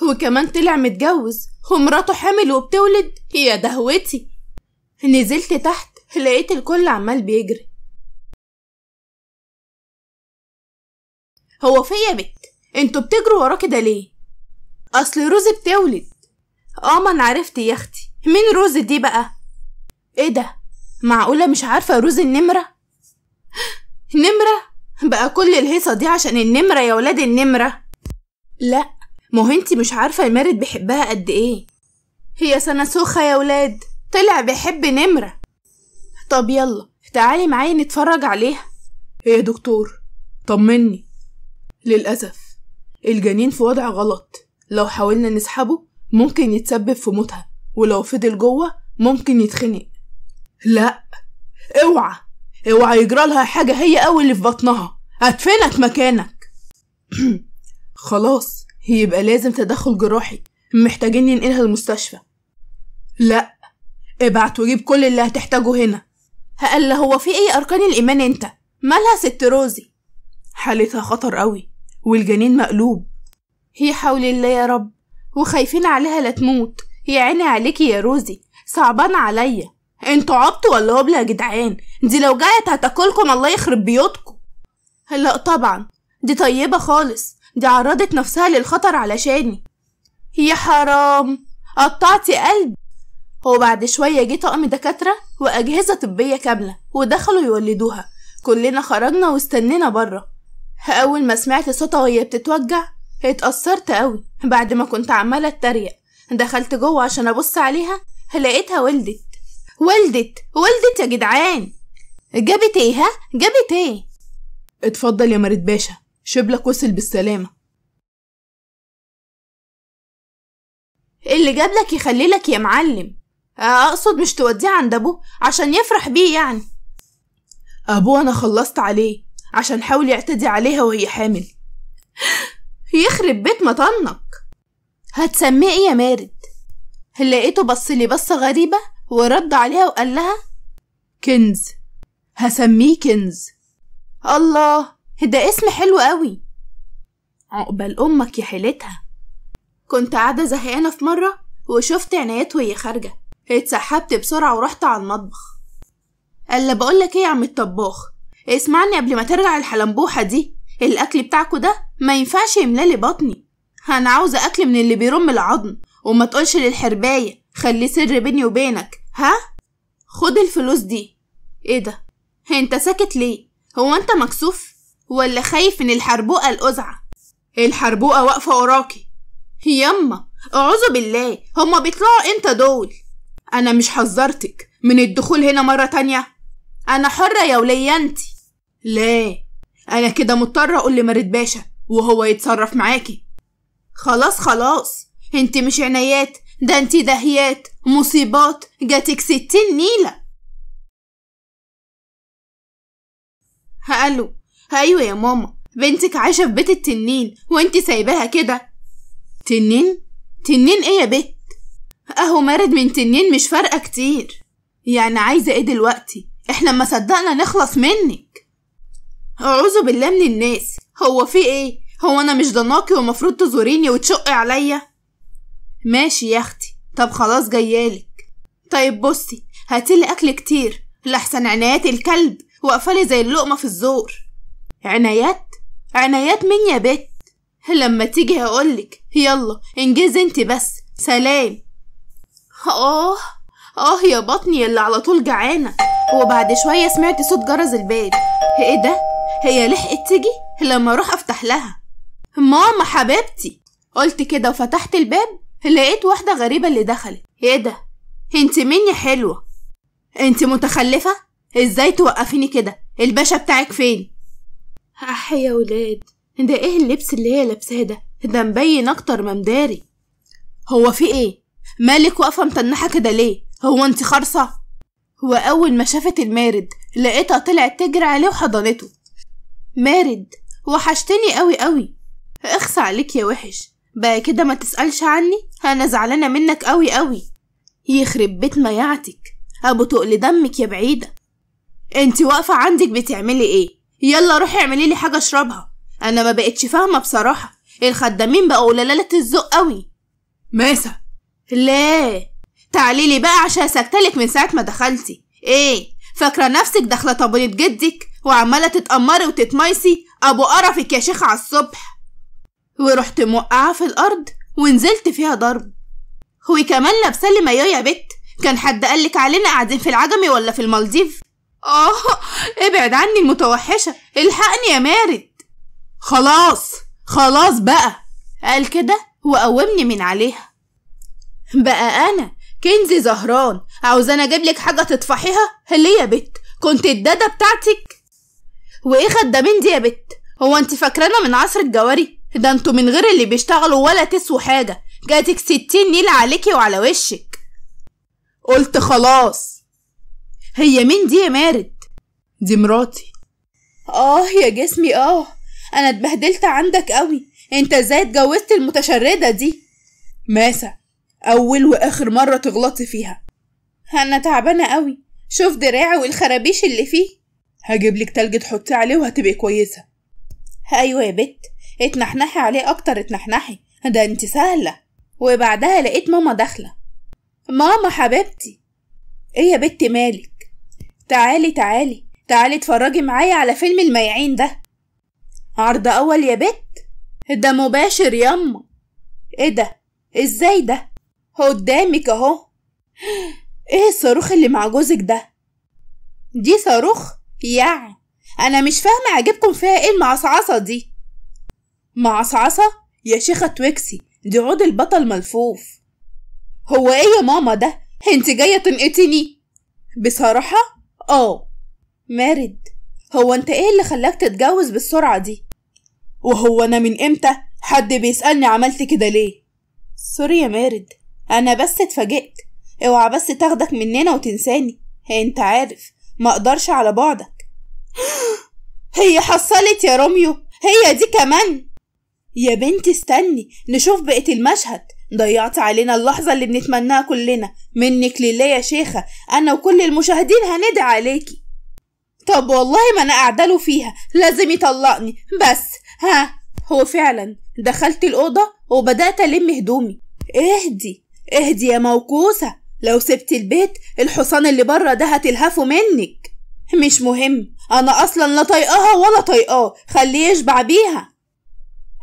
وكمان طلع متجوز ومراته حامل وبتولد يا دهوتي نزلت تحت لقيت الكل عمال بيجري هو في يا بت انتوا بتجروا وراه كده ليه اصل روزي بتولد اه ما انا عرفت يا اختي مين روزي دي بقى ايه ده معقوله مش عارفه روزي النمره نمره بقى كل الهيصه دي عشان النمره يا ولاد النمره لا ما هو انتي مش عارفة المارد بيحبها قد ايه هي سنسوخة يا ولاد طلع بيحب نمرة طب يلا تعالي معايا نتفرج عليها ايه يا دكتور طمني للأسف الجنين في وضع غلط لو حاولنا نسحبه ممكن يتسبب في موتها ولو فضل جوه ممكن يتخنق لا اوعى اوعى يجرالها حاجة هي أوي اللي في بطنها هدفنك مكانك خلاص يبقى لازم تدخل جراحي محتاجين ننقلها المستشفى لا ابعت وجيب كل اللي هتحتاجه هنا هقال هو في ايه اركان الايمان انت مالها ست روزي حالتها خطر قوي والجنين مقلوب هي حول الله يا رب وخايفين عليها لا تموت يا عيني عليكي يا روزي صعبان عليا انتوا عبط ولا هبل يا جدعان دي لو جت هتاكلكم الله يخرب بيوتكم لا طبعا دي طيبه خالص دي عرضت نفسها للخطر علشاني يا حرام قطعتي قلبي وبعد شوية جه طقم دكاترة وأجهزة طبية كاملة ودخلوا يولدوها كلنا خرجنا واستنينا بره أول ما سمعت صوتها وهي بتتوجع اتأثرت أوي بعد ما كنت عمالة اتريق دخلت جوه عشان أبص عليها لقيتها ولدت ولدت ولدت يا جدعان جابت ايه ها جابت ايه اتفضل يا مريت باشا شبلك وصل بالسلامة إيه اللي جابلك يخليلك يا معلم أقصد مش توديه عند أبوه عشان يفرح بيه يعني أبوه أنا خلصت عليه عشان حاول يعتدي عليها وهي حامل يخرب بيت مطنك هتسميه ايه يا مارد لقيته بص لي بصة غريبة ورد عليها وقال لها كنز هسميه كنز الله ده اسم حلو قوي عقبال أمك يا حيلتها كنت قاعدة زهقانة في مرة وشفت عنايات وهي خارجة اتسحبت بسرعة ورحت على المطبخ ألا بقولك ايه يا عم الطباخ اسمعني قبل ما ترجع الحلمبوحة دي الأكل بتاعكو ده ما ينفعش يملالي بطني أنا عاوزة أكل من اللي بيرم العظم وما تقولش للحرباية خلي سر بيني وبينك ها خد الفلوس دي ايه ده انت ساكت ليه هو انت مكسوف ولا خايف من الحربوقة الأزعة؟ الحربوقة واقفة وراكي يما اعوذ بالله هما بيطلعوا امتى دول انا مش حذرتك من الدخول هنا مرة تانية انا حرة يا ولية أنت لا انا كده مضطرة اقول لمريد باشا وهو يتصرف معاكي خلاص خلاص انتي مش عنايات ده انتي دهيات مصيبات جاتك ستين نيلة هقلو ايوه يا ماما بنتك عايشه في بيت التنين وانت سايباها كده تنين تنين ايه يا بت اهو مارد من تنين مش فارقه كتير يعني عايزه ايه دلوقتي احنا ما صدقنا نخلص منك اعوذ بالله من الناس هو في ايه هو انا مش ضناكي ومفروض تزوريني وتشقي عليا ماشي يا اختي طب خلاص جايالك طيب بصي هاتيلي اكل كتير لاحسن عنايات الكلب وقفلي زي اللقمه في الزور عنايات عنايات مين يا بت لما تيجي هقولك يلا انجز انت بس سلام اه اه يا بطني اللي على طول جعانه وبعد شويه سمعت صوت جرس الباب ايه ده هي لحقت تيجي لما اروح افتح لها ماما حبيبتي قلت كده وفتحت الباب لقيت واحده غريبه اللي دخلت ايه ده انت مني يا حلوه انت متخلفه ازاي توقفيني كده الباشا بتاعك فين أح يا ولاد ده ايه اللبس اللي هي لابساه ده ده مبين اكتر ما مداري هو في ايه مالك واقفه متنحه كده ليه هو انت خرصه هو اول ما شافت المارد لقيتها طلعت تجري عليه وحضنته مارد وحشتني أوي أوي اخس عليك يا وحش بقى كده ما تسألش عني انا زعلانه منك أوي أوي يخرب بيت ميعتك ابو تقل دمك يا بعيده انت واقفه عندك بتعملي ايه يلا روحي اعملي لي حاجه اشربها انا ما بقتش فاهمه بصراحه الخدامين بقوا لالة الذوق قوي ماسة لا تعالي لي بقى عشان سكتلك من ساعه ما دخلتي ايه فاكره نفسك داخله طابونه جدك وعماله تتأمري وتتميسي ابو قرفك يا شيخ على الصبح ورحت موقعه في الارض ونزلت فيها ضرب وكمان لابسه لي مايو يا بت كان حد قالك علينا قاعدين في العجمي ولا في المالديف آه ابعد عني المتوحشة الحقني يا مارد خلاص خلاص بقى قال كده وقومني من عليها بقى أنا كنزي زهران أنا أجيبلك حاجة تطفحيها ليه يا بت كنت الدادة بتاعتك وإيه خدامين دي يا بت هو أنت فاكرانا من عصر الجواري ده انتوا من غير اللي بيشتغلوا ولا تسوا حاجة جاتك ستين نيلة عليكي وعلى وشك قلت خلاص هي مين دي يا مارد دي مراتي اه يا جسمي اه انا اتبهدلت عندك أوي انت ازاي اتجوزت المتشرده دي ماسة اول واخر مره تغلطي فيها انا تعبانه أوي شوف دراعي والخرابيش اللي فيه هجيب لك تلج تحطي عليه وهتبقي كويسه ايوه يا بت اتنحنحي عليه اكتر اتنحنحي ده انت سهله وبعدها لقيت ماما داخله ماما حبيبتي ايه يا بت مالك تعالي تعالي تعالي اتفرجي معايا على فيلم الميعين ده عرض أول يا بت ده مباشر ياما ايه ده ازاي ده قدامك اهو ايه الصاروخ اللي مع جوزك ده دي صاروخ يعني انا مش فاهمه عجبكم فيها ايه المعصعصه دي معصعصه يا شيخه تويكسي دي عود البطل ملفوف هو ايه يا ماما ده انت جايه تنقتني بصراحه اه مارد هو انت ايه اللي خلاك تتجوز بالسرعة دي؟ وهو انا من امتى حد بيسألني عملت كده ليه؟ سوري يا مارد انا بس اتفاجئت اوعى بس تاخدك مننا وتنساني انت عارف ما اقدرش على بعدك هي حصلت يا روميو هي دي كمان يا بنت استني نشوف بقية المشهد ضيعت علينا اللحظة اللي بنتمناها كلنا منك لله يا شيخة أنا وكل المشاهدين هندعي عليكي طب والله ما أنا أعدله فيها لازم يطلقني بس ها هو فعلا دخلت الأوضة وبدأت ألم هدومي اهدي اهدي يا موكوسة لو سبت البيت الحصان اللي برا ده هتلهفه منك مش مهم أنا أصلا لا طايقاها ولا طايقاه خليه يشبع بيها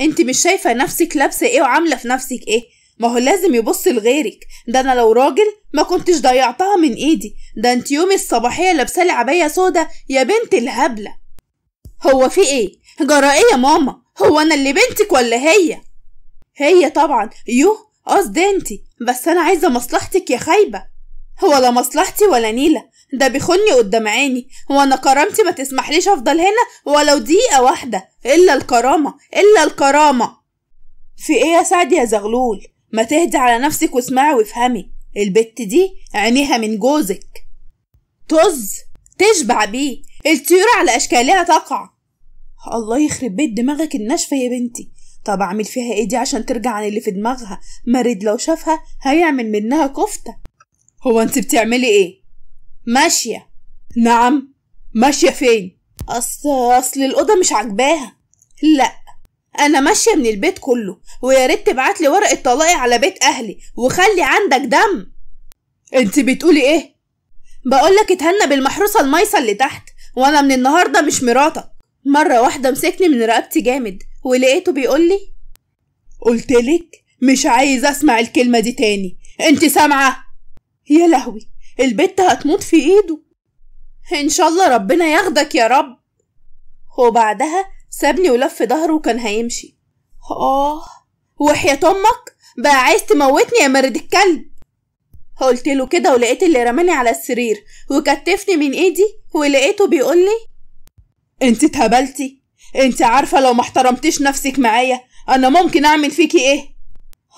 انت مش شايفة نفسك لابسة ايه وعاملة في نفسك ايه ما هو لازم يبص لغيرك ده انا لو راجل ما كنتش ضيعتها من ايدي ده انت يومي الصباحيه لابسه لي عبايه سودا يا بنت الهبله هو في ايه جراء يا ماما هو انا اللي بنتك ولا هي هي طبعا يوه قصدي انت بس انا عايزه مصلحتك يا خايبه هو لا مصلحتي ولا نيله ده بيخني قدام عيني وانا كرامتي ما تسمحليش افضل هنا ولو دقيقه واحده الا الكرامه الا الكرامه في ايه يا سعد يا زغلول ما تهدي على نفسك واسمعي وافهمي البت دي عينيها من جوزك طز تشبع بيه الطيور على اشكالها تقع الله يخرب بيت دماغك الناشفه يا بنتي طب اعمل فيها ايه دي عشان ترجع عن اللي في دماغها مريض لو شافها هيعمل منها كفته هو انت بتعملي ايه ماشيه نعم ماشيه فين اصل اصل الاوضه مش عاجباها لا انا ماشيه من البيت كله ويا ريت تبعت لي ورقه طلاقي على بيت اهلي وخلي عندك دم انت بتقولي ايه بقولك اتهنى بالمحروسه المايصه اللي تحت وانا من النهارده مش مراتك مره واحده مسكني من رقبتي جامد ولقيته بيقولي قلتلك مش عايز اسمع الكلمه دي تاني انت سامعه يا لهوي البت هتموت في ايده ان شاء الله ربنا ياخدك يا رب وبعدها سابني ولف ظهره وكان هيمشي آه وحياة أمك بقى عايز تموتني يا مرد الكلب قلت له كده ولقيت اللي رماني على السرير وكتفني من ايدي ولقيته بيقول لي انت اتهبلتي انت عارفة لو ما احترمتيش نفسك معايا انا ممكن اعمل فيكي ايه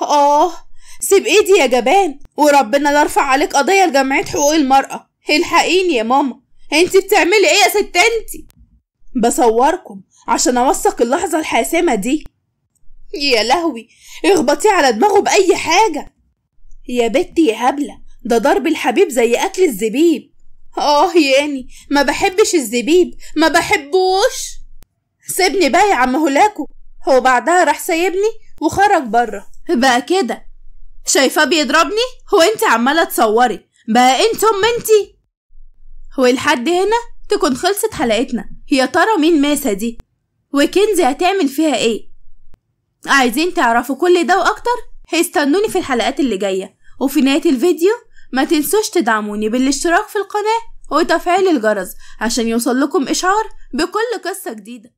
اه سيب ايدي يا جبان وربنا لا عليك قضية لجمعية حقوق المرأة الحقيني يا ماما انت بتعملي ايه يا ست انتي بصوركم عشان أوثق اللحظة الحاسمة دي يا لهوي اخبطي على دماغه بأي حاجة يا بنتي يا هبلة ده ضرب الحبيب زي أكل الزبيب آه ياني ما بحبش الزبيب ما بحبوش سيبني بقى يا عم هولاكو هو بعدها راح سايبني وخرج بره بقى كده شايفاه بيضربني هو انت عماله تصوري بقى انت ام انت والحد هنا تكون خلصت حلقتنا يا ترى مين ماسا دي وكنزي هتعمل فيها ايه عايزين تعرفوا كل ده واكتر هيستنوني في الحلقات اللي جاية وفي نهاية الفيديو ما تنسوش تدعموني بالاشتراك في القناة وتفعيل الجرس عشان يوصل لكم إشعار بكل قصة جديدة